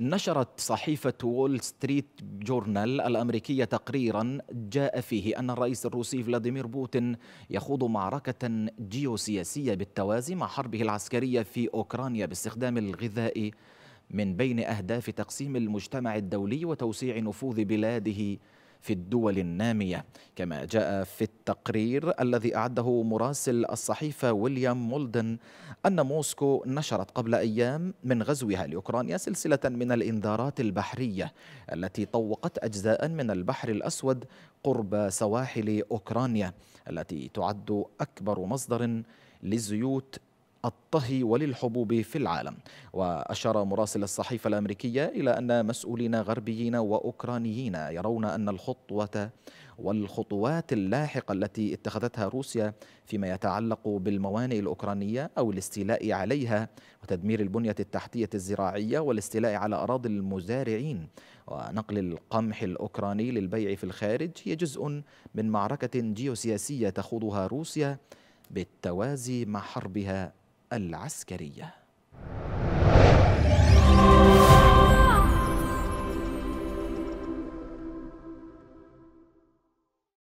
نشرت صحيفة وول ستريت جورنال الأمريكية تقريرا جاء فيه أن الرئيس الروسي فلاديمير بوتين يخوض معركة جيوسياسية بالتوازي مع حربه العسكرية في أوكرانيا باستخدام الغذاء من بين أهداف تقسيم المجتمع الدولي وتوسيع نفوذ بلاده في الدول النامية كما جاء في التقرير الذي أعده مراسل الصحيفة ويليام مولدن أن موسكو نشرت قبل أيام من غزوها لأوكرانيا سلسلة من الإنذارات البحرية التي طوقت أجزاء من البحر الأسود قرب سواحل أوكرانيا التي تعد أكبر مصدر للزيوت الطهي وللحبوب في العالم وأشار مراسل الصحيفة الأمريكية إلى أن مسؤولين غربيين وأوكرانيين يرون أن الخطوة والخطوات اللاحقة التي اتخذتها روسيا فيما يتعلق بالموانئ الأوكرانية أو الاستيلاء عليها وتدمير البنية التحتية الزراعية والاستيلاء على أراضي المزارعين ونقل القمح الأوكراني للبيع في الخارج هي جزء من معركة جيوسياسية تخوضها روسيا بالتوازي مع حربها العسكريه